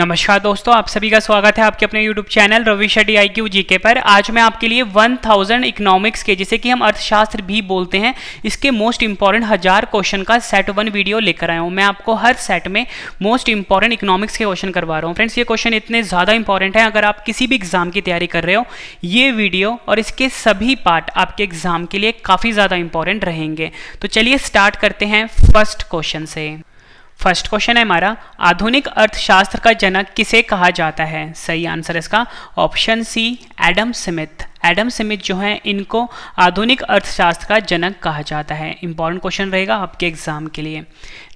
नमस्कार दोस्तों आप सभी का स्वागत है आपके अपने YouTube channel Ravi study I Q G K पर आज मैं आपके लिए 1000 इकोनॉमिक्स के जिसे कि हम अर्थशास्त्र भी बोलते हैं इसके मोस्ट इंपॉर्टेंट हजार क्वेश्चन का सेट वन वीडियो लेकर आया हूँ मैं आपको हर सेट में मोस्ट इंपॉर्टेंट इकोनॉमिक्स के क्वेश्चन करवा रहा हूँ फ्रेंड्स ये क्वेश्चन इतने ज़्यादा इंपॉर्टेंट है अगर आप किसी भी एग्जाम की तैयारी कर रहे हो ये वीडियो और इसके सभी पार्ट आपके एग्जाम के लिए काफ़ी ज़्यादा इंपॉर्टेंट रहेंगे तो चलिए स्टार्ट करते हैं फर्स्ट क्वेश्चन से फर्स्ट क्वेश्चन है हमारा आधुनिक अर्थशास्त्र का जनक किसे कहा जाता है सही आंसर इसका option C Adam Smith Adam Smith जो है इनको आधुनिक अर्थशास्त्र का जनक कहा जाता है इंपॉर्टेंट क्वेश्चन रहेगा आपके एग्जाम के लिए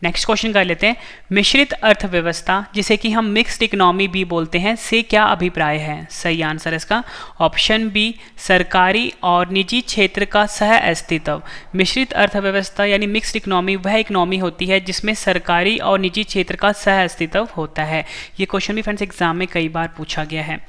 नेक्स्ट क्वेश्चन कर लेते हैं मिश्रित अर्थव्यवस्था जिसे कि हम मिक्स्ड इकोनॉमी भी बोलते हैं से क्या अभिप्राय है सही आंसर इसका ऑप्शन बी सरकारी और निजी क्षेत्र का सह अस्तित्व मिश्रित अर्थव्यवस्था यानी मिक्स्ड इकोनॉमी वह इकोनॉमी होती है जिसमें सरकारी और निजी क्षेत्र का सह अस्तित्व होता है ये क्वेश्चन भी फ्रेंड्स एग्जाम में कई बार पूछा गया है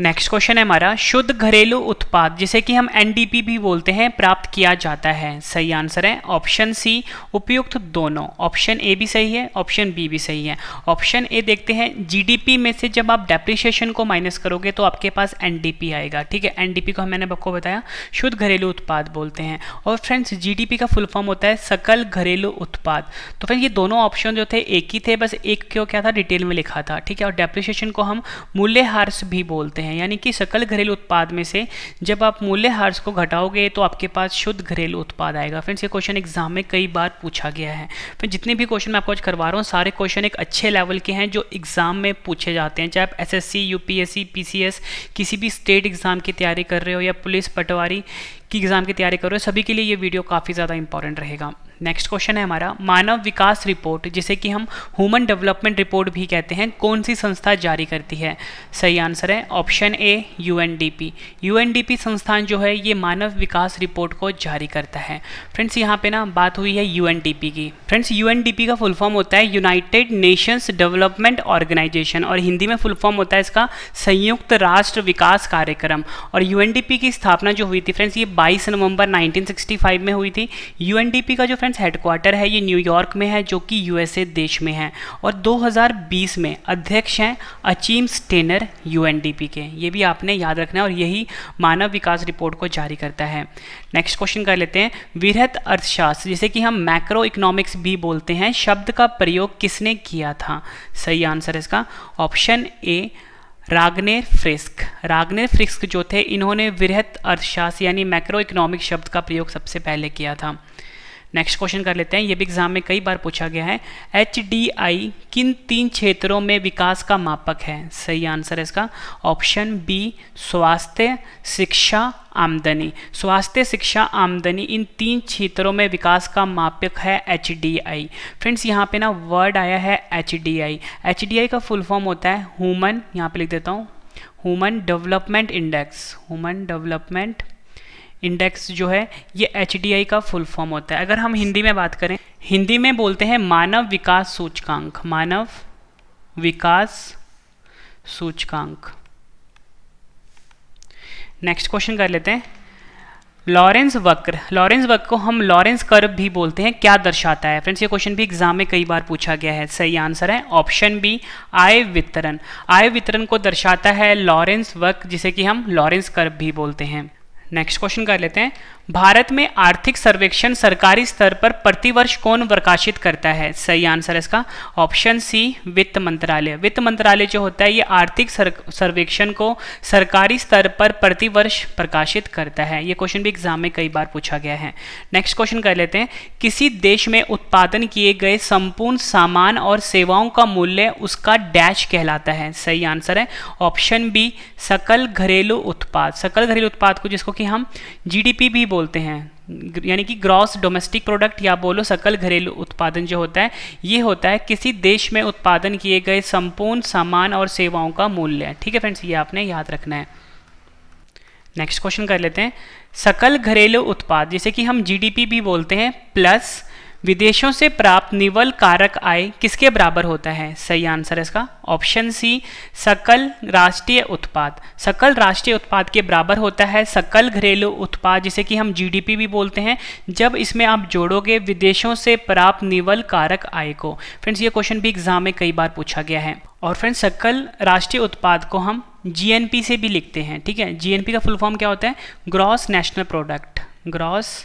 नेक्स्ट क्वेश्चन है हमारा शुद्ध घरेलू उत्पाद जिसे कि हम एनडीपी भी बोलते हैं प्राप्त किया जाता है सही आंसर है ऑप्शन सी उपयुक्त दोनों ऑप्शन ए भी सही है ऑप्शन बी भी सही है ऑप्शन ए देखते हैं जीडीपी में से जब आप डेप्रिशिएशन को माइनस करोगे तो आपके पास एनडीपी आएगा ठीक है एनडीपी को मैंने आपको बताया शुद्ध घरेलू उत्पाद बोलते हैं और फ्रेंड्स जी का फुल फॉर्म होता है सकल घरेलू उत्पाद तो फ्रेंड ये दोनों ऑप्शन जो थे एक ही थे बस एक क्यों क्या था डिटेल में लिखा था ठीक है और डेप्रिशिएशन को हम मूल्य भी बोलते हैं हैं यानी कि सकल घरेलू उत्पाद में से जब आप मूल्यह्रास को घटाओगे तो आपके पास शुद्ध घरेलू उत्पाद आएगा फ्रेंड्स ये क्वेश्चन एग्जाम में कई बार पूछा गया है फिर जितने भी क्वेश्चन मैं आपको आज करवा रहा हूँ सारे क्वेश्चन एक अच्छे लेवल के हैं जो एग्जाम में पूछे जाते हैं चाहे आप एस एस सी किसी भी स्टेट एग्जाम की तैयारी कर रहे हो या पुलिस पटवारी की एग्ज़ाम की तैयारी कर रहे हो सभी के लिए ये वीडियो काफ़ी ज़्यादा इंपॉर्टेंट रहेगा नेक्स्ट क्वेश्चन है हमारा मानव विकास रिपोर्ट जिसे कि हम ह्यूमन डेवलपमेंट रिपोर्ट भी कहते हैं कौन सी संस्था जारी करती है सही आंसर है ऑप्शन ए यूएनडीपी यूएनडीपी संस्थान जो है ये मानव विकास रिपोर्ट को जारी करता है फ्रेंड्स यहाँ पे ना बात हुई है यूएनडीपी की फ्रेंड्स यूएनडीपी का फुल फॉर्म होता है यूनाइटेड नेशंस डेवलपमेंट ऑर्गेनाइजेशन और हिंदी में फुल फॉर्म होता है इसका संयुक्त राष्ट्र विकास कार्यक्रम और यू की स्थापना जो हुई थी फ्रेंड्स ये बाईस नवंबर नाइनटीन में हुई थी यू का जो फ्रेंड्स हेडक्वार्टर है ये न्यूयॉर्क में है जो कि यूएसए देश में है और 2020 में अध्यक्ष हैं अचीम स्टेनर यूएनडीपी के ये भी आपने याद रखना है और यही मानव विकास रिपोर्ट को जारी करता है नेक्स्ट क्वेश्चन कर लेते हैं वृहत अर्थशास्त्र जैसे कि हम मैक्रो इकोनॉमिक्स भी बोलते हैं शब्द का प्रयोग किसने किया था सही आंसर इसका option A Ragnar Frisch Ragnar Frisch जो थे इन्होंने वृहत अर्थशास्त्र यानी मैक्रो इकोनॉमिक शब्द का प्रयोग सबसे पहले किया था नेक्स्ट क्वेश्चन कर लेते हैं ये भी एग्जाम में कई बार पूछा गया है एच किन तीन क्षेत्रों में विकास का मापक है सही आंसर है इसका ऑप्शन बी स्वास्थ्य शिक्षा आमदनी स्वास्थ्य शिक्षा आमदनी इन तीन क्षेत्रों में विकास का मापक है एच फ्रेंड्स यहाँ पे ना वर्ड आया है एच डी का फुल फॉर्म होता है हुमन यहाँ पे लिख देता हूँ human development index human development index जो है ये एच का फुल फॉर्म होता है अगर हम हिंदी में बात करें हिंदी में बोलते हैं मानव विकास सूचकांक मानव विकास सूचकांक नेक्स्ट क्वेश्चन कर लेते हैं लॉरेंस वक्र लॉरेंस वक्र को हम लॉरेंस कर्व भी बोलते हैं क्या दर्शाता है फ्रेंड्स ये क्वेश्चन भी एग्जाम में कई बार पूछा गया है सही आंसर है ऑप्शन बी आय वितरण आय वितरण को दर्शाता है लॉरेंस वक्र जिसे कि हम लॉरेंस कर्व भी बोलते हैं नेक्स्ट क्वेश्चन कर लेते हैं भारत में आर्थिक सर्वेक्षण सरकारी स्तर पर प्रतिवर्ष कौन प्रकाशित करता है सही आंसर है इसका ऑप्शन सी वित्त मंत्रालय वित्त मंत्रालय जो होता है ये आर्थिक सर्वेक्षण को सरकारी स्तर पर प्रतिवर्ष प्रकाशित करता है ये क्वेश्चन भी एग्जाम में कई बार पूछा गया है नेक्स्ट क्वेश्चन कर लेते हैं किसी देश में उत्पादन किए गए संपूर्ण सामान और सेवाओं का मूल्य उसका डैश कहलाता है सही आंसर है ऑप्शन बी सकल घरेलू उत्पाद सकल घरेलू उत्पाद को जिसको कि हम जी भी बोलते हैं यानी कि ग्रॉस डोमेस्टिक प्रोडक्ट या बोलो सकल घरेलू उत्पादन जो होता है ये होता है किसी देश में उत्पादन किए गए संपूर्ण सामान और सेवाओं का मूल्य ठीक है फ्रेंड्स ये आपने याद रखना है नेक्स्ट क्वेश्चन कर लेते हैं सकल घरेलू उत्पाद जैसे कि हम जीडीपी भी बोलते हैं प्लस विदेशों से प्राप्त निवल कारक आय किसके बराबर होता है सही आंसर है इसका ऑप्शन सी सकल राष्ट्रीय उत्पाद सकल राष्ट्रीय उत्पाद के बराबर होता है सकल घरेलू उत्पाद जिसे कि हम जीडीपी भी बोलते हैं जब इसमें आप जोड़ोगे विदेशों से प्राप्त निवल कारक आय को फ्रेंड्स ये क्वेश्चन भी एग्जाम में कई बार पूछा गया है और फ्रेंड्स सकल राष्ट्रीय उत्पाद को हम जी से भी लिखते हैं ठीक है जी का फुल फॉर्म क्या होता है gross national product gross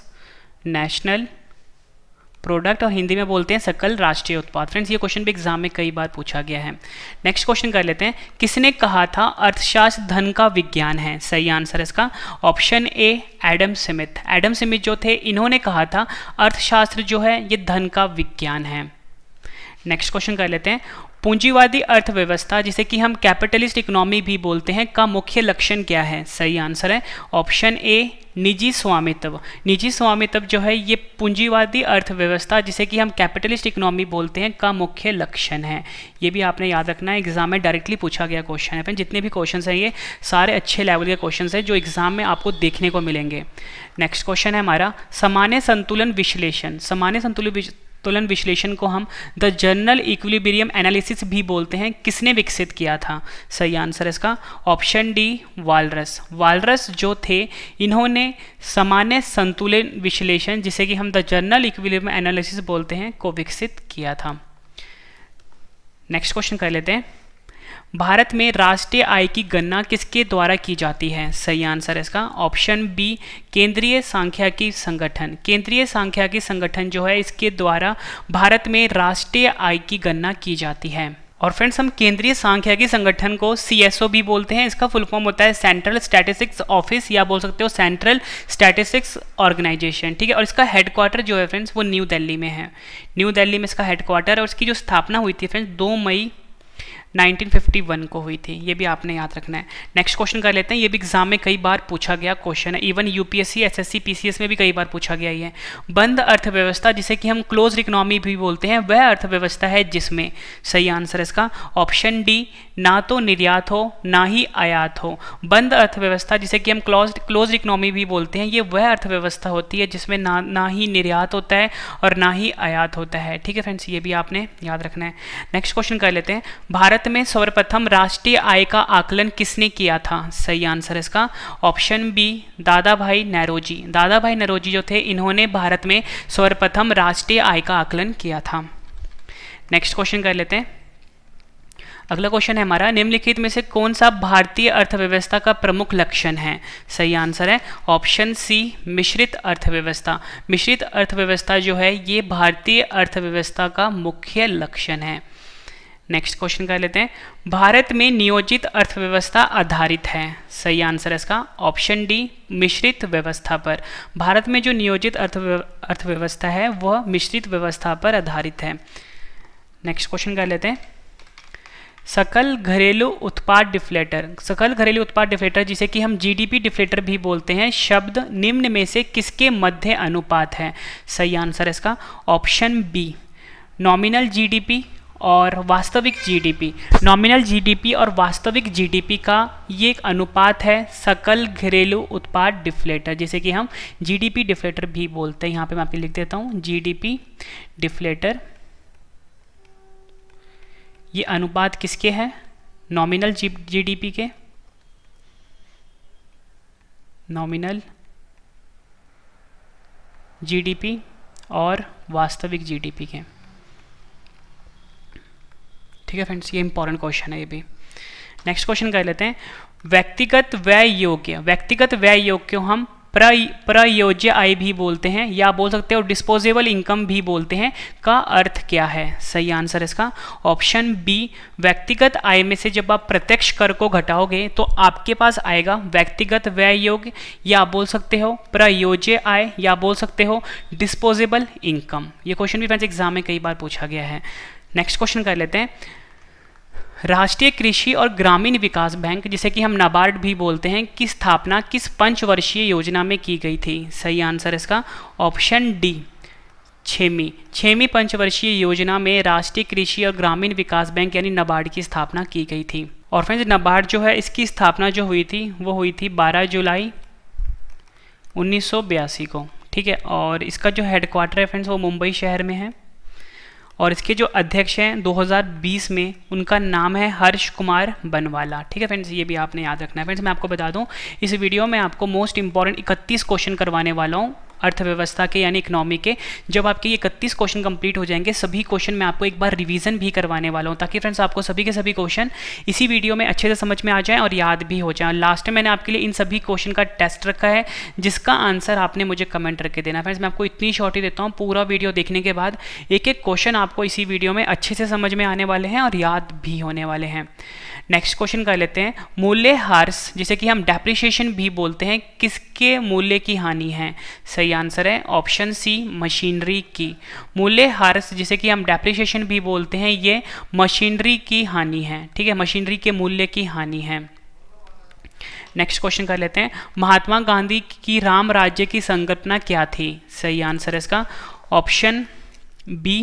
national product और हिंदी में बोलते हैं सकल राष्ट्रीय उत्पाद फ्रेंड्स ये क्वेश्चन भी एग्जाम में कई बार पूछा गया है नेक्स्ट क्वेश्चन कर लेते हैं किसने कहा था अर्थशास्त्र धन का विज्ञान है सही आंसर इसका option A Adam Smith Adam Smith जो थे इन्होंने कहा था अर्थशास्त्र जो है ये धन का विज्ञान है नेक्स्ट क्वेश्चन कर लेते हैं पूंजीवादी अर्थव्यवस्था जिसे कि हम कैपिटलिस्ट इकोनॉमी भी बोलते हैं का मुख्य लक्षण क्या है सही आंसर है ऑप्शन ए निजी स्वामित्व निजी स्वामित्व जो है ये पूंजीवादी अर्थव्यवस्था जिसे कि हम कैपिटलिस्ट इकोनॉमी बोलते हैं का मुख्य लक्षण है ये भी आपने याद रखना है एग्जाम में डायरेक्टली पूछा गया क्वेश्चन है जितने भी क्वेश्चन हैं ये सारे अच्छे लेवल के क्वेश्चन हैं जो एग्जाम में आपको देखने को मिलेंगे नेक्स्ट क्वेश्चन है हमारा सामान्य संतुलन विश्लेषण सामान्य संतुलन तुलन विश्लेषण को हम द जर्नल इक्विलिब्रियम एनालिसिस भी बोलते हैं किसने विकसित किया था सही आंसर इसका ऑप्शन डी वालरस वालरस जो थे इन्होंने सामान्य संतुलन विश्लेषण जिसे कि हम द जर्नल इक्विलिब्रियम एनालिसिस बोलते हैं को विकसित किया था नेक्स्ट क्वेश्चन कर लेते हैं भारत में राष्ट्रीय आय की गणना किसके द्वारा की जाती है सही आंसर है इसका ऑप्शन बी केंद्रीय सांख्यिकी संगठन केंद्रीय सांख्यिकी संगठन जो है इसके द्वारा भारत में राष्ट्रीय आय की गणना की जाती है और फ्रेंड्स हम केंद्रीय सांख्यिकी संगठन को सी भी बोलते हैं इसका फुल फॉर्म होता है सेंट्रल स्टैटिस्टिक्स ऑफिस या बोल सकते हो सेंट्रल स्टैटिस्टिक्स ऑर्गेनाइजेशन ठीक है और इसका हेडक्वार्टर जो है फ्रेंड्स वो न्यू दिल्ली में है न्यू दिल्ली में इसका हेडक्वार्टर और इसकी जो स्थापना हुई थी फ्रेंड्स दो मई 1951 को हुई थी ये भी आपने याद रखना है नेक्स्ट क्वेश्चन कर लेते हैं ये भी एग्जाम में कई बार पूछा गया क्वेश्चन है इवन यूपीएससी एसएससी पीसीएस में भी कई बार पूछा गया ये बंद अर्थव्यवस्था जिसे कि हम क्लोज इकोनॉमी भी बोलते हैं वह अर्थव्यवस्था है जिसमें सही आंसर इसका ऑप्शन डी ना तो निर्यात हो ना ही आयात हो बंद अर्थव्यवस्था जिसे कि हम क्लोज क्लोज इकोनॉमी भी बोलते हैं ये वह अर्थव्यवस्था होती है जिसमें ना ना ही निर्यात होता है और ना ही आयात होता है ठीक है फ्रेंड्स ये भी आपने याद रखना है नेक्स्ट क्वेश्चन कर लेते हैं भारत भारत में सर्वप्रथम राष्ट्रीय आय का आकलन किसने किया था सही आंसर इसका ऑप्शन बी दादा भाई नैरोजी दादा भाई नैरोजी जो थे इन्होंने भारत में सर्वप्रथम राष्ट्रीय आय का आकलन किया था नेक्स्ट क्वेश्चन कर लेते हैं अगला क्वेश्चन है हमारा निम्नलिखित में से कौन सा भारतीय अर्थव्यवस्था का प्रमुख लक्षण है सही आंसर है ऑप्शन सी मिश्रित अर्थव्यवस्था मिश्रित अर्थव्यवस्था जो है ये भारतीय अर्थव्यवस्था का मुख्य लक्षण है नेक्स्ट क्वेश्चन कर लेते हैं भारत में नियोजित अर्थव्यवस्था आधारित है सही आंसर है इसका ऑप्शन डी मिश्रित व्यवस्था पर भारत में जो नियोजित अर्थव्यवस्था है वह मिश्रित व्यवस्था पर आधारित है नेक्स्ट क्वेश्चन कर लेते हैं सकल घरेलू उत्पाद डिफ्लेटर सकल घरेलू उत्पाद डिफ्लेटर जिसे कि हम जीडीपी डिफ्लेटर भी बोलते हैं शब्द निम्न में से किसके मध्य अनुपात है सही आंसर है इसका ऑप्शन बी नॉमिनल जीडीपी और वास्तविक जीडीपी नॉमिनल जीडीपी और वास्तविक जीडीपी का ये एक अनुपात है सकल घरेलू उत्पाद डिफ्लेटर जैसे कि हम जीडीपी डिफ्लेटर भी बोलते हैं यहाँ पे मैं आपके लिख देता हूँ जीडीपी डिफ्लेटर ये अनुपात किसके हैं नॉमिनल जी जीडीपी के नॉमिनल जीडीपी और वास्तविक जीडीपी के ठीक है फ्रेंड्स ये इंपॉर्टेंट क्वेश्चन है ये भी नेक्स्ट क्वेश्चन कर लेते हैं व्यक्तिगत व्यय योग्य व्यक्तिगत व्यय योग्य हम प्रयोज्य आय भी बोलते हैं या बोल सकते हो डिस्पोजेबल इनकम भी बोलते हैं का अर्थ क्या है सही आंसर इसका ऑप्शन बी व्यक्तिगत आय में से जब आप प्रत्यक्ष कर को घटाओगे तो आपके पास आएगा व्यक्तिगत व्यय योग्य या बोल सकते हो प्रयोज्य आय या बोल सकते हो डिस्पोजेबल इनकम ये क्वेश्चन भी फ्रेंड्स एग्जाम में कई बार पूछा गया है नेक्स्ट क्वेश्चन कर लेते हैं राष्ट्रीय कृषि और ग्रामीण विकास बैंक जिसे कि हम नाबार्ड भी बोलते हैं की स्थापना किस पंचवर्षीय योजना में की गई थी सही आंसर इसका ऑप्शन डी छेमी छेवीं पंचवर्षीय योजना में राष्ट्रीय कृषि और ग्रामीण विकास बैंक यानी नाबार्ड की स्थापना की गई थी और फ्रेंड्स नाबार्ड जो है इसकी स्थापना जो हुई थी वो हुई थी 12 जुलाई 1982 को ठीक है और इसका जो हेडक्वार्टर है फ्रेंड्स वो मुंबई शहर में है और इसके जो अध्यक्ष हैं 2020 में उनका नाम है हर्ष कुमार बनवाला ठीक है फ्रेंड्स ये भी आपने याद रखना है फ्रेंड्स मैं आपको बता दूं इस वीडियो में आपको मोस्ट इंपॉर्टेंट 31 क्वेश्चन करवाने वाला हूँ अर्थव्यवस्था के यानी इकोनॉमी के जब आपके ये इकतीस क्वेश्चन कंप्लीट हो जाएंगे सभी क्वेश्चन मैं आपको एक बार रिवीजन भी करवाने वाला हूँ ताकि फ्रेंड्स आपको सभी के सभी क्वेश्चन इसी वीडियो में अच्छे से समझ में आ जाए और याद भी हो जाए लास्ट में मैंने आपके लिए इन सभी क्वेश्चन का टेस्ट रखा है जिसका आंसर आपने मुझे कमेंट करके देना फ्रेंड्स मैं आपको इतनी शॉर्ट ही देता हूँ पूरा वीडियो देखने के बाद एक एक क्वेश्चन आपको इसी वीडियो में अच्छे से समझ में आने वाले हैं और याद भी होने वाले हैं नेक्स्ट क्वेश्चन कर लेते हैं मूल्य हार्स जिसे कि हम डेप्रिशिएशन भी बोलते हैं किसके मूल्य की हानि है सही सही आंसर है ऑप्शन सी मशीनरी की मूल्य मूल्यह्रास जिसे कि हम डेप्रिशिएशन भी बोलते हैं ये मशीनरी की हानि है ठीक है मशीनरी के मूल्य की हानि है नेक्स्ट क्वेश्चन कर लेते हैं महात्मा गांधी की राम राज्य की संकल्पना क्या थी सही आंसर है इसका ऑप्शन बी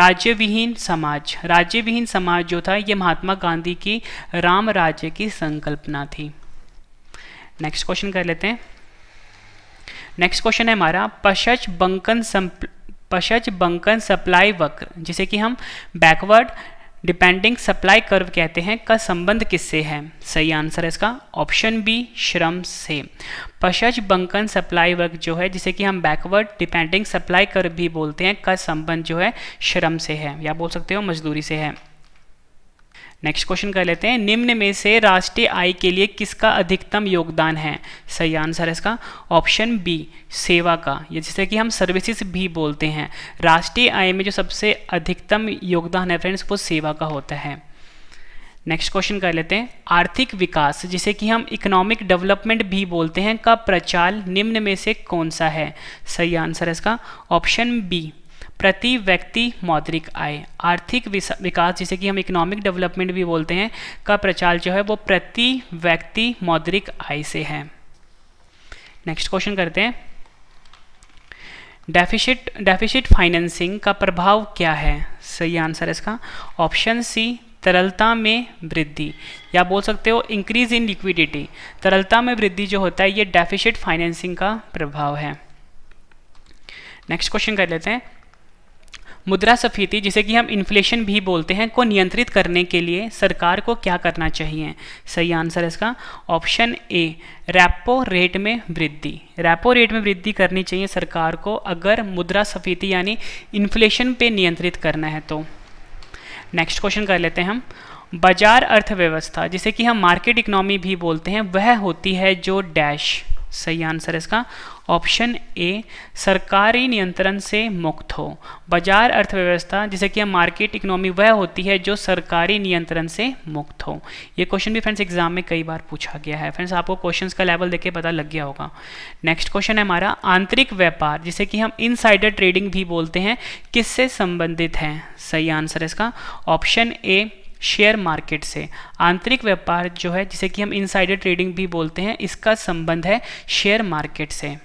राज्य विहीन समाज राज्य विहीन समाज जो था ये महात्मा गांधी की राम राज्य की संकल्पना थी नेक्स्ट क्वेश्चन कर लेते हैं नेक्स्ट क्वेश्चन है हमारा पशच बंकन पशच बंकन सप्लाई वक्र जिसे कि हम बैकवर्ड डिपेंडिंग सप्लाई कर्व कहते हैं का संबंध किससे है सही आंसर है इसका ऑप्शन बी श्रम से पशज बंकन सप्लाई वर्क जो है जिसे कि हम बैकवर्ड डिपेंडिंग सप्लाई कर्व भी बोलते हैं का संबंध जो है श्रम से है या बोल सकते हो मजदूरी से है नेक्स्ट क्वेश्चन कर लेते हैं निम्न में से राष्ट्रीय आय के लिए किसका अधिकतम योगदान है सही आंसर है इसका ऑप्शन बी सेवा का या जिसे कि हम सर्विसेज भी बोलते हैं राष्ट्रीय आय में जो सबसे अधिकतम योगदान है फ्रेंड्स वो सेवा का होता है नेक्स्ट क्वेश्चन कर लेते हैं आर्थिक विकास जिसे कि हम इकोनॉमिक डेवलपमेंट भी बोलते हैं का प्रचाल निम्न में से कौन सा है सही आंसर है इसका ऑप्शन बी प्रति व्यक्ति मौद्रिक आय आर्थिक विकास जिसे कि हम इकोनॉमिक डेवलपमेंट भी बोलते हैं का प्रचार जो है वो प्रति व्यक्ति मौद्रिक आय से है नेक्स्ट क्वेश्चन करते हैं डेफिशिट डेफिशिट फाइनेंसिंग का प्रभाव क्या है सही आंसर है इसका ऑप्शन सी तरलता में वृद्धि या बोल सकते हो इंक्रीज इन लिक्विडिटी तरलता में वृद्धि जो होता है ये डेफिशिट फाइनेंसिंग का प्रभाव है नेक्स्ट क्वेश्चन कर लेते हैं मुद्रा सफीती जिसे कि हम इन्फ्लेशन भी बोलते हैं को नियंत्रित करने के लिए सरकार को क्या करना चाहिए सही आंसर है इसका ऑप्शन ए रैपो रेट में वृद्धि रैपो रेट में वृद्धि करनी चाहिए सरकार को अगर मुद्रा सफीती यानी इन्फ्लेशन पे नियंत्रित करना है तो नेक्स्ट क्वेश्चन कर लेते हैं हम बाजार अर्थव्यवस्था जिसे कि हम मार्केट इकोनॉमी भी बोलते हैं वह होती है जो डैश सही आंसर इसका ऑप्शन ए सरकारी नियंत्रण से मुक्त हो बाजार अर्थव्यवस्था जैसे कि मार्केट इकोनॉमी वह होती है जो सरकारी नियंत्रण से मुक्त हो ये क्वेश्चन भी फ्रेंड्स एग्जाम में कई बार पूछा गया है फ्रेंड्स आपको क्वेश्चन का लेवल देख के पता लग गया होगा नेक्स्ट क्वेश्चन है हमारा आंतरिक व्यापार जिसे कि हम इन ट्रेडिंग भी बोलते हैं किससे संबंधित है सही आंसर है इसका ऑप्शन ए शेयर मार्केट से आंतरिक व्यापार जो है जिसे कि हम इनसाइडर ट्रेडिंग भी बोलते हैं इसका संबंध है शेयर मार्केट से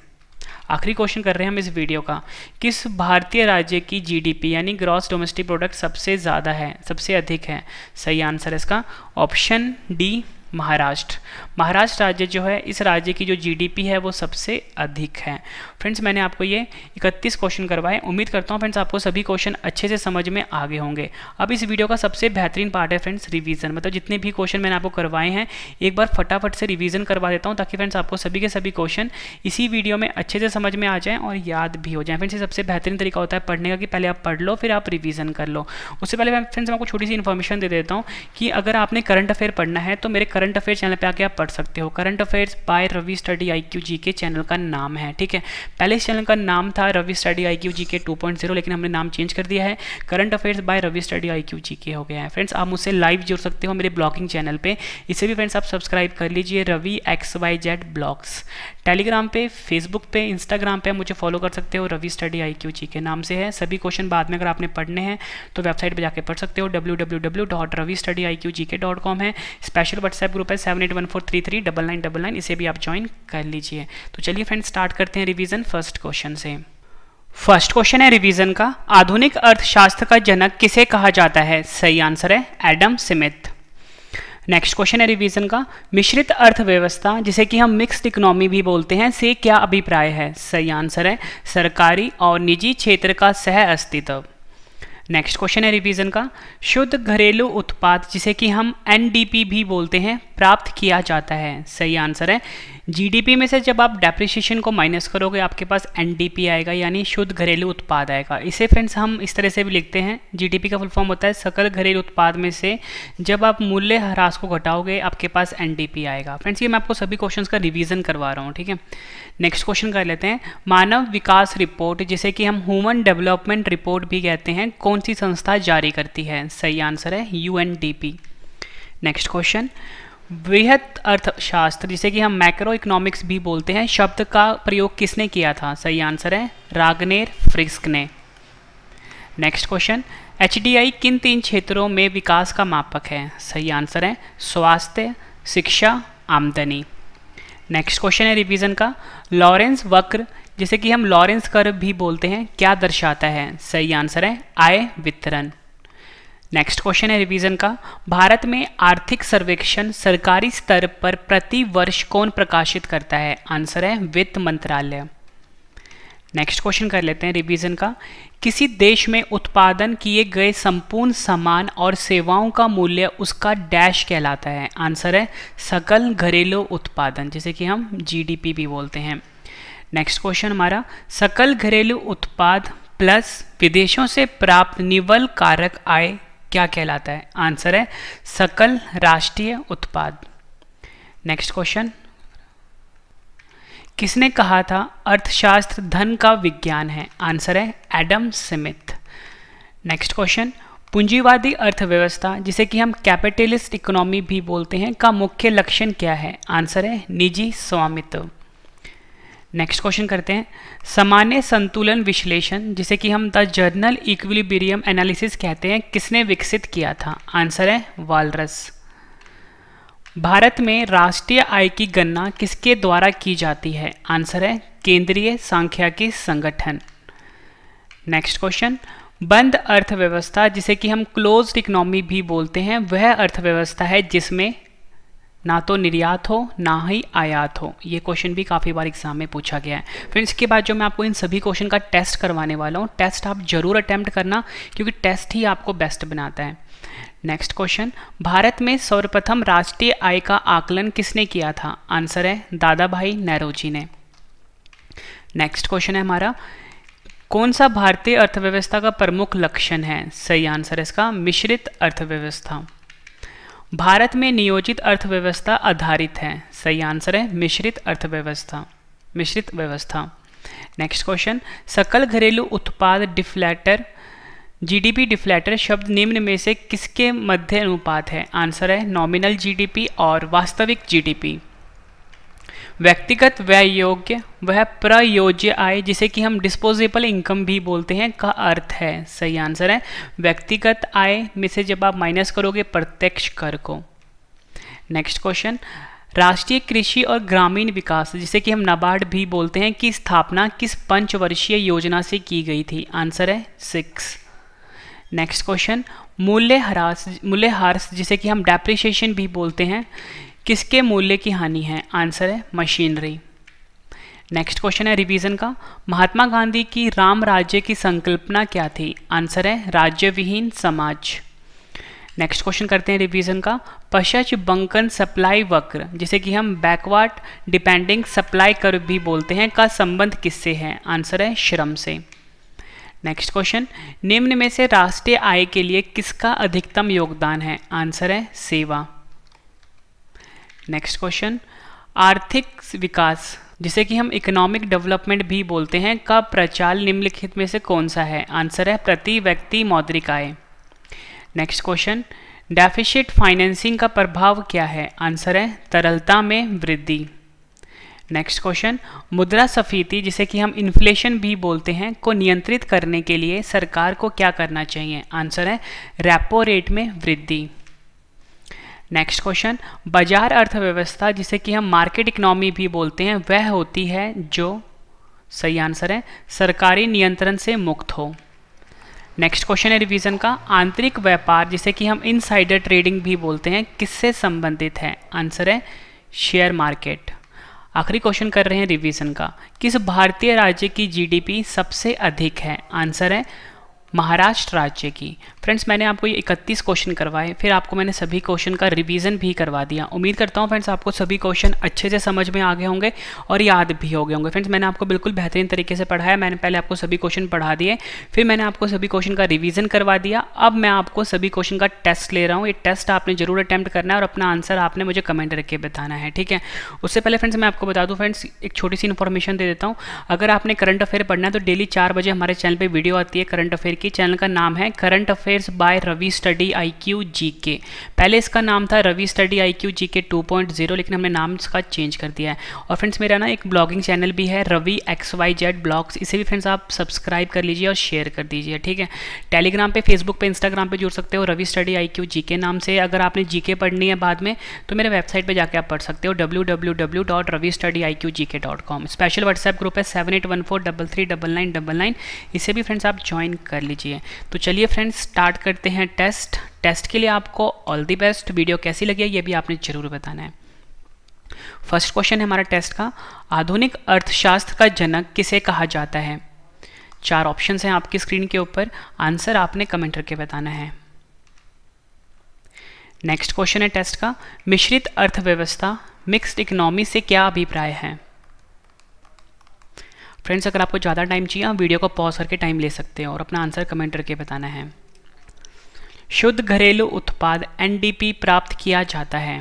आखिरी क्वेश्चन कर रहे हैं हम इस वीडियो का किस भारतीय राज्य की जीडीपी यानी ग्रॉस डोमेस्टिक प्रोडक्ट सबसे ज़्यादा है सबसे अधिक है सही आंसर है इसका ऑप्शन डी महाराष्ट्र महाराष्ट्र राज्य जो है इस राज्य की जो जीडीपी है वो सबसे अधिक है फ्रेंड्स मैंने आपको ये 31 क्वेश्चन करवाए उम्मीद करता हूँ फ्रेंड्स आपको सभी क्वेश्चन अच्छे से समझ में आगे होंगे अब इस वीडियो का सबसे बेहतरीन पार्ट है फ्रेंड्स रिवीजन मतलब जितने भी क्वेश्चन मैंने आपको करवाए हैं एक बार फटाफट से रिवीजन करवा देता हूँ ताकि फ्रेंड्स आपको सभी के सभी क्वेश्चन इसी वीडियो में अच्छे से समझ में आ जाएँ और याद भी हो जाए फ्रेंड्स ये सबसे बेहतरीन तरीका होता है पढ़ने का कि पहले आप पढ़ लो फिर आप रिवीजन कर लो उससे पहले फ्रेंड्स मैं आपको छोटी सी इन्फॉर्मेशन दे देता हूँ कि अगर आपने करंट अफेयर पढ़ना है तो मेरे करंट अफेयर चैनल पर आके आप पढ़ सकते हो current affairs by Ravi study I Q G K channel का नाम है ठीक है पहले इस चैनल का नाम था Ravi study I Q G K two point zero लेकिन हमने नाम चेंज कर दिया है current affairs by Ravi study I Q G K हो गया है फ्रेंड्स आप मुझसे लाइव जुड़ सकते हो मेरे ब्लॉगिंग चैनल पर इसे भी फ्रेंड्स आप सब्सक्राइब कर लीजिए Ravi X Y Z blogs Telegram पे फेसबुक पे इंस्टाग्राम पे मुझे फॉलो कर सकते हो Ravi study I Q G K नाम से है सभी क्वेश्चन बाद में अगर आपने पढ़ने हैं तो वेबसाइट पर जाकर पढ़ सकते हो W W W dot Ravi study I Q G K dot com है स्पेशल व्हाट्सएप ग्रुप है seven eight one four three three double nine double nine इसे भी आप ज्वाइन कर लीजिए तो चलिए फ्रेंड स्टार्ट करते हैं रिविजन फर्स्ट क्वेश्चन से फर्स्ट क्वेश्चन है रिवीजन का आधुनिक अर्थशास्त्र का जनक किसे कहा जाता है सही आंसर है एडम स्मिथ नेक्स्ट क्वेश्चन है रिवीजन का मिश्रित अर्थव्यवस्था जिसे कि हम मिक्स्ड इकोनॉमी भी बोलते हैं से क्या अभिप्राय है सही आंसर है सरकारी और निजी क्षेत्र का सह अस्तित्व नेक्स्ट क्वेश्चन है रिवीजन का शुद्ध घरेलू उत्पाद जिसे कि हम एनडीपी भी बोलते हैं प्राप्त किया जाता है सही आंसर है जीडीपी में से जब आप डेप्रिशिएशन को माइनस करोगे आपके पास एनडीपी आएगा यानी शुद्ध घरेलू उत्पाद आएगा इसे फ्रेंड्स हम इस तरह से भी लिखते हैं जीडीपी का फुल फॉर्म होता है सकल घरेलू उत्पाद में से जब आप मूल्य ह्रास को घटाओगे आपके पास एनडीपी आएगा फ्रेंड्स ये मैं आपको सभी क्वेश्चन का रिविजन करवा रहा हूँ ठीक है नेक्स्ट क्वेश्चन कर लेते हैं मानव विकास रिपोर्ट जिसे कि हम ह्यूमन डेवलपमेंट रिपोर्ट भी कहते हैं कौन सी संस्था जारी करती है सही आंसर है यू नेक्स्ट क्वेश्चन वृहत अर्थशास्त्र जिसे कि हम मैक्रो इकोनॉमिक्स भी बोलते हैं शब्द का प्रयोग किसने किया था सही आंसर है रागनेर फ्रिस्क ने नेक्स्ट क्वेश्चन एच किन तीन क्षेत्रों में विकास का मापक है सही आंसर है स्वास्थ्य शिक्षा आमदनी नेक्स्ट क्वेश्चन है रिवीजन का लॉरेंस वक्र जिसे कि हम लॉरेंस कर्व भी बोलते हैं क्या दर्शाता है सही आंसर है आय वितरण नेक्स्ट क्वेश्चन है रिवीजन का भारत में आर्थिक सर्वेक्षण सरकारी स्तर पर प्रति वर्ष कौन प्रकाशित करता है आंसर है वित्त मंत्रालय नेक्स्ट क्वेश्चन कर लेते हैं रिवीजन का किसी देश में उत्पादन किए गए संपूर्ण सामान और सेवाओं का मूल्य उसका डैश कहलाता है आंसर है सकल घरेलू उत्पादन जिसे कि हम जीडीपी भी बोलते हैं नेक्स्ट क्वेश्चन हमारा सकल घरेलू उत्पाद प्लस विदेशों से प्राप्त निवल कारक आय क्या कहलाता है आंसर है सकल राष्ट्रीय उत्पाद नेक्स्ट क्वेश्चन किसने कहा था अर्थशास्त्र धन का विज्ञान है आंसर है एडम स्मिथ नेक्स्ट क्वेश्चन पूंजीवादी अर्थव्यवस्था जिसे कि हम कैपिटलिस्ट इकोनॉमी भी बोलते हैं का मुख्य लक्षण क्या है आंसर है निजी स्वामित्व नेक्स्ट क्वेश्चन करते हैं सामान्य संतुलन विश्लेषण जिसे कि हम द जर्नल इक्विलिब्रियम एनालिसिस कहते हैं किसने विकसित किया था आंसर है वालरस भारत में राष्ट्रीय आय की गणना किसके द्वारा की जाती है आंसर है केंद्रीय सांख्यिकी संगठन नेक्स्ट क्वेश्चन बंद अर्थव्यवस्था जिसे कि हम क्लोज्ड इकोनॉमी भी बोलते हैं वह अर्थव्यवस्था है जिसमें ना तो निर्यात हो ना ही आयात हो ये क्वेश्चन भी काफ़ी बार एग्जाम में पूछा गया है फ्रेंड्स इसके बाद जो मैं आपको इन सभी क्वेश्चन का टेस्ट करवाने वाला हूँ टेस्ट आप जरूर अटैम्प्ट करना क्योंकि टेस्ट ही आपको बेस्ट बनाता है नेक्स्ट क्वेश्चन भारत में सर्वप्रथम राष्ट्रीय आय का आकलन किसने किया था आंसर है दादा भाई नेहरू जी ने नेक्स्ट क्वेश्चन है हमारा कौन सा भारतीय अर्थव्यवस्था का प्रमुख लक्षण है सही आंसर है इसका मिश्रित अर्थव्यवस्था भारत में नियोजित अर्थव्यवस्था आधारित है सही आंसर है मिश्रित अर्थव्यवस्था मिश्रित व्यवस्था नेक्स्ट क्वेश्चन सकल घरेलू उत्पाद डिफ्लेटर जीडीपी डिफ्लेटर शब्द निम्न में से किसके मध्य अनुपात है आंसर है नॉमिनल जीडीपी और वास्तविक जीडीपी व्यक्तिगत व्यय योग्य वह प्रयोज्य आय जिसे कि हम डिस्पोजेबल इनकम भी बोलते हैं का अर्थ है सही आंसर है व्यक्तिगत आय में से जब आप माइनस करोगे प्रत्यक्ष कर को नेक्स्ट क्वेश्चन राष्ट्रीय कृषि और ग्रामीण विकास जिसे कि हम नाबार्ड भी बोलते हैं कि स्थापना किस पंचवर्षीय योजना से की गई थी आंसर है सिक्स नेक्स्ट क्वेश्चन मूल्य मूल्य हार्स जिसे कि हम डेप्रिशिएशन भी बोलते हैं किसके मूल्य की हानि है आंसर है मशीनरी नेक्स्ट क्वेश्चन है रिवीजन का महात्मा गांधी की राम राज्य की संकल्पना क्या थी आंसर है राज्य विहीन समाज नेक्स्ट क्वेश्चन करते हैं रिवीजन का पशच बंकन सप्लाई वक्र जिसे कि हम बैकवर्ड डिपेंडिंग सप्लाई कर भी बोलते हैं का संबंध किससे है आंसर है श्रम से नेक्स्ट क्वेश्चन निम्न में से राष्ट्रीय आय के लिए किसका अधिकतम योगदान है आंसर है सेवा नेक्स्ट क्वेश्चन आर्थिक विकास जिसे कि हम इकोनॉमिक डेवलपमेंट भी बोलते हैं का प्रचाल निम्नलिखित में से कौन सा है आंसर है प्रति व्यक्ति मौद्रिक आय नेक्स्ट क्वेश्चन डेफिशिट फाइनेंसिंग का प्रभाव क्या है आंसर है तरलता में वृद्धि नेक्स्ट क्वेश्चन मुद्रा सफीति जिसे कि हम इन्फ्लेशन भी बोलते हैं को नियंत्रित करने के लिए सरकार को क्या करना चाहिए आंसर है रेपो रेट में वृद्धि नेक्स्ट क्वेश्चन बाजार अर्थव्यवस्था जिसे कि हम मार्केट इकोनॉमी भी बोलते हैं वह होती है जो सही आंसर है सरकारी नियंत्रण से मुक्त हो नेक्स्ट क्वेश्चन है रिवीजन का आंतरिक व्यापार जिसे कि हम इनसाइडर ट्रेडिंग भी बोलते हैं किससे संबंधित है आंसर है शेयर मार्केट आखिरी क्वेश्चन कर रहे हैं रिवीजन का किस भारतीय राज्य की जीडीपी सबसे अधिक है आंसर है महाराष्ट्र राज्य की फ्रेंड्स मैंने आपको ये 31 क्वेश्चन करवाए फिर आपको मैंने सभी क्वेश्चन का रिवीजन भी करवा दिया उम्मीद करता हूँ फ्रेंड्स आपको सभी क्वेश्चन अच्छे से समझ में आ गए होंगे और याद भी हो गए होंगे फ्रेंड्स मैंने आपको बिल्कुल बेहतरीन तरीके से पढ़ाया मैंने पहले आपको सभी क्वेश्चन पढ़ा दिए फिर मैंने आपको सभी क्वेश्चन का रिविज़न करवा दिया अब मैं आपको सभी क्वेश्चन का टेस्ट ले रहा हूँ ये टेस्ट आपने जरूर अटैम्प्ट करना है और अपना आंसर आपने मुझे कमेंट करके बताना है ठीक है उससे पहले फ्रेंड्स मैं आपको बता दूँ फ्रेंड्स एक छोटी सी इन्फॉर्मेशन दे देता हूँ अगर आपने करंट अफेयर पढ़ना है तो डेली चार बजे हमारे चैनल पर वीडियो आती है करंट अफेयर के चैनल का नाम है current affairs by Ravi study I Q G K पहले इसका नाम था Ravi study I Q G K two point zero लेकिन हमने नाम इसका चेंज कर दिया है और फ्रेंड्स मेरा ना एक ब्लॉगिंग चैनल भी है Ravi X Y Z blogs इसे भी फ्रेंड्स आप सब्सक्राइब कर लीजिए और शेयर कर दीजिए ठीक है टेलीग्राम पर फेसबुक पर इंस्टाग्राम पर जुड़ सकते हो Ravi study I Q G K नाम से अगर आपने जी के पढ़नी है बाद में तो मेरे वेबसाइट पर जाकर आप पढ़ सकते हो W W W dot Ravi study I Q G K dot com special WhatsApp group है seven eight one four double three double nine double nine इसे भी फ्रेंड्स आप ज्वाइन कर लीजिए होनी चाहिए तो चलिए फ्रेंड्स स्टार्ट करते हैं टेस्ट टेस्ट के लिए आपको ऑल दी बेस्ट वीडियो कैसी लगी है ये भी आपने जरूर बताना है फर्स्ट क्वेश्चन है हमारा टेस्ट का आधुनिक अर्थशास्त्र का जनक किसे कहा जाता है चार ऑप्शंस हैं आपकी स्क्रीन के ऊपर आंसर आपने कमेंट करके बताना है नेक्स्ट क्वेश्चन है टेस्ट का मिश्रित अर्थव्यवस्था मिक्स्ड इकोनॉमी से क्या अभिप्राय है फ्रेंड्स अगर आपको ज़्यादा टाइम चाहिए आप वीडियो को पॉज करके टाइम ले सकते हैं और अपना आंसर कमेंट करके बताना है शुद्ध घरेलू उत्पाद एनडीपी प्राप्त किया जाता है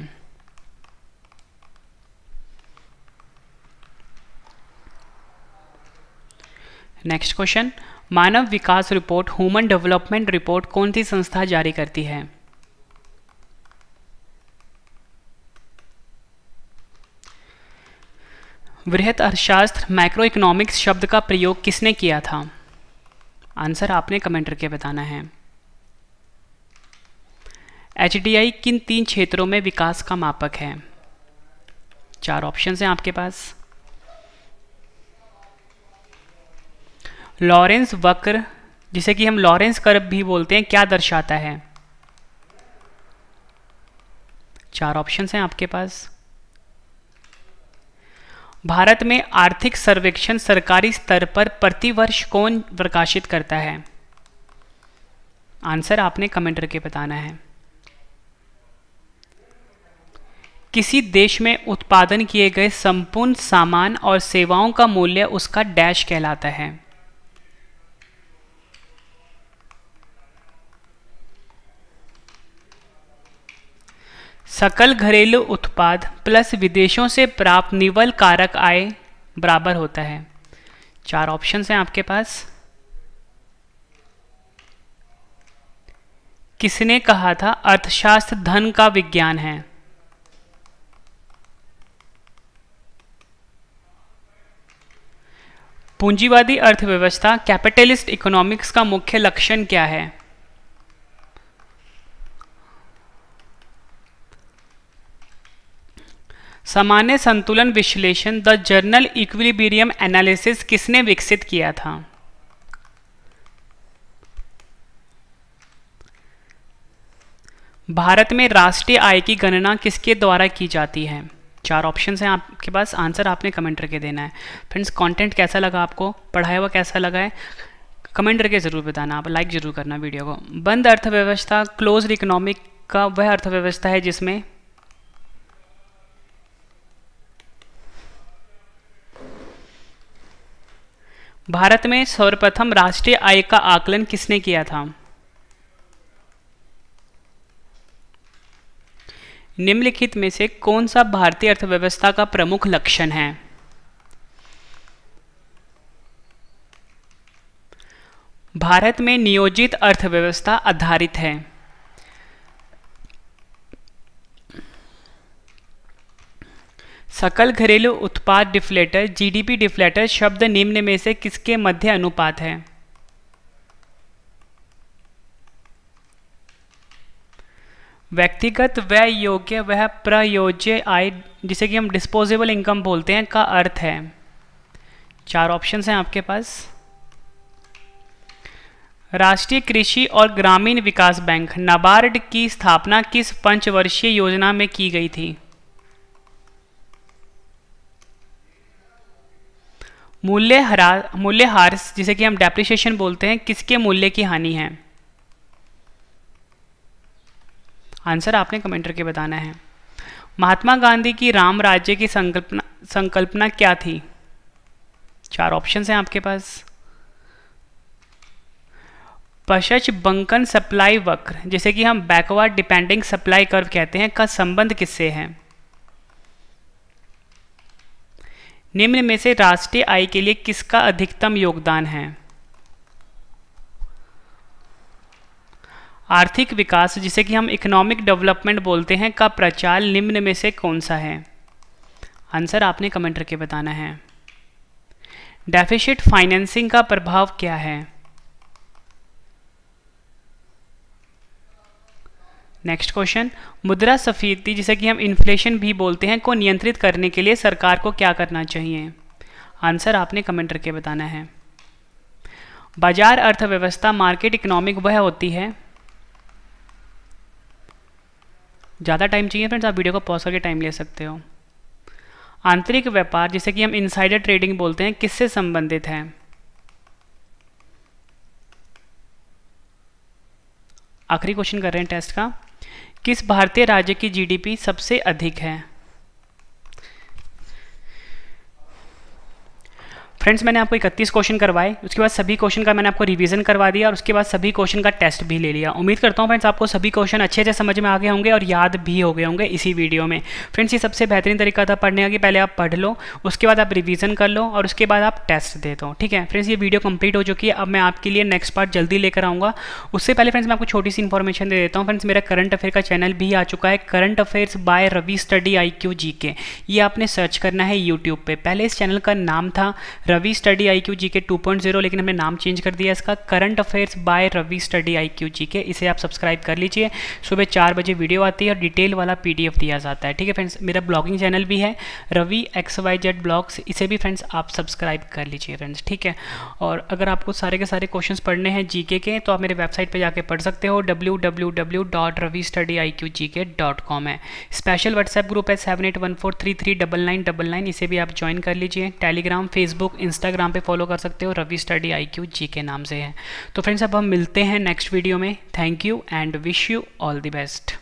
नेक्स्ट क्वेश्चन मानव विकास रिपोर्ट ह्यूमन डेवलपमेंट रिपोर्ट कौन सी संस्था जारी करती है वृहत अर्थशास्त्र माइक्रो इकोनॉमिक्स शब्द का प्रयोग किसने किया था आंसर आपने कमेंट करके बताना है एच किन तीन क्षेत्रों में विकास का मापक है चार ऑप्शंस हैं आपके पास लॉरेंस वक्र जिसे कि हम लॉरेंस कर्व भी बोलते हैं क्या दर्शाता है चार ऑप्शंस हैं आपके पास भारत में आर्थिक सर्वेक्षण सरकारी स्तर पर प्रतिवर्ष कौन प्रकाशित करता है आंसर आपने कमेंट करके बताना है किसी देश में उत्पादन किए गए संपूर्ण सामान और सेवाओं का मूल्य उसका डैश कहलाता है सकल घरेलू उत्पाद प्लस विदेशों से प्राप्त निवल कारक आय बराबर होता है चार ऑप्शन हैं आपके पास किसने कहा था अर्थशास्त्र धन का विज्ञान है पूंजीवादी अर्थव्यवस्था कैपिटलिस्ट इकोनॉमिक्स का मुख्य लक्षण क्या है सामान्य संतुलन विश्लेषण द जर्नल इक्विलिबीरियम एनालिसिस किसने विकसित किया था भारत में राष्ट्रीय आय की गणना किसके द्वारा की जाती है चार ऑप्शन हैं आपके पास आंसर आपने कमेंट करके देना है फ्रेंड्स कंटेंट कैसा लगा आपको पढ़ाया हुआ कैसा लगा है कमेंट करके ज़रूर बताना आप लाइक ज़रूर करना वीडियो को बंद अर्थव्यवस्था क्लोज इकोनॉमिक का वह अर्थव्यवस्था है जिसमें भारत में सर्वप्रथम राष्ट्रीय आय का आकलन किसने किया था निम्नलिखित में से कौन सा भारतीय अर्थव्यवस्था का प्रमुख लक्षण है भारत में नियोजित अर्थव्यवस्था आधारित है सकल घरेलू उत्पाद डिफ्लेटर जीडीपी डिफ्लेटर शब्द निम्न में से किसके मध्य अनुपात है व्यक्तिगत व योग्य वह प्रयोज्य आय जिसे कि हम डिस्पोजेबल इनकम बोलते हैं का अर्थ है चार ऑप्शन हैं आपके पास राष्ट्रीय कृषि और ग्रामीण विकास बैंक नाबार्ड की स्थापना किस पंचवर्षीय योजना में की गई थी मूल्य हरा हार्स जिसे कि हम डेप्रिशिएशन बोलते हैं किसके मूल्य की हानि है आंसर आपने कमेंट करके बताना है महात्मा गांधी की राम राज्य की संकल्पना संकल्पना क्या थी चार ऑप्शंस हैं आपके पास पशच बंकन सप्लाई वक्र जिसे कि हम बैकवर्ड डिपेंडिंग सप्लाई कर्व कहते हैं का संबंध किससे है निम्न में से राष्ट्रीय आय के लिए किसका अधिकतम योगदान है आर्थिक विकास जिसे कि हम इकोनॉमिक डेवलपमेंट बोलते हैं का प्रचार निम्न में से कौन सा है आंसर आपने कमेंट करके बताना है डेफिशिट फाइनेंसिंग का प्रभाव क्या है नेक्स्ट क्वेश्चन मुद्रा सफीती जिसे कि हम इन्फ्लेशन भी बोलते हैं को नियंत्रित करने के लिए सरकार को क्या करना चाहिए आंसर आपने कमेंट करके बताना है बाजार अर्थव्यवस्था मार्केट इकोनॉमिक वह होती है ज़्यादा टाइम चाहिए फ्रेंड्स आप वीडियो को पॉज करके टाइम ले सकते हो आंतरिक व्यापार जिसे कि हम इनसाइडर ट्रेडिंग बोलते हैं किससे संबंधित है आखिरी क्वेश्चन कर रहे हैं टेस्ट का किस भारतीय राज्य की जीडीपी सबसे अधिक है फ्रेंड्स मैंने आपको इकतीस क्वेश्चन करवाए उसके बाद सभी क्वेश्चन का मैंने आपको रिवीजन करवा दिया और उसके बाद सभी क्वेश्चन का टेस्ट भी ले लिया उम्मीद करता हूँ फ्रेंड्स आपको सभी क्वेश्चन अच्छे से समझ में आ गए होंगे और याद भी हो गए होंगे इसी वीडियो में फ्रेंड्स ये सबसे बेहतरीन तरीका था पढ़ने का कि पहले आप पढ़ लो उसके बाद आप रिविजन कर लो और उसके बाद आप टेस्ट दे दो ठीक है फ्रेंड्स ये वीडियो कंप्लीट हो चुकी है अब मैं आपके लिए नेक्स्ट पार्ट जल्दी लेकर आऊँगा उससे पहले फ्रेंड्स मैं आपको छोटी सी इन्फॉर्मेशन दे देता हूँ फ्रेंड्स मेरा करंट अफेयर का चैनल भी आ चुका है current affairs by Ravi study I Q G K ये आपने सर्च करना है यूट्यूब पर पहले इस चैनल का नाम था Ravi study I Q G K two point zero लेकिन हमने नाम चेंज कर दिया इसका current affairs by Ravi study I Q G K इसे आप सब्सक्राइब कर लीजिए सुबह चार बजे वीडियो आती है और डिटेल वाला पी डी एफ दिया जाता है ठीक है फ्रेंड्स मेरा ब्लॉगिंग चैनल भी है Ravi X Y Z blogs इसे भी फ्रेंड्स आप सब्सक्राइब कर लीजिए फ्रेंड्स ठीक है और अगर आपको सारे के सारे क्वेश्चन पढ़ने हैं जी के, तो आप मेरे वेबसाइट पर जाकर पढ़ सकते हो W W W dot Ravi study I Q G K dot com है स्पेशल व्हाट्सएप ग्रुप है seven eight one four three three double nine double nine इसे भी आप ज्वाइन कर लीजिए टेलीग्राम फेसबुक इंस्टाग्राम पे फॉलो कर सकते हो Ravi study I Q G K नाम से है तो फ्रेंड्स अब हम मिलते हैं नेक्स्ट वीडियो में thank you and wish you all the best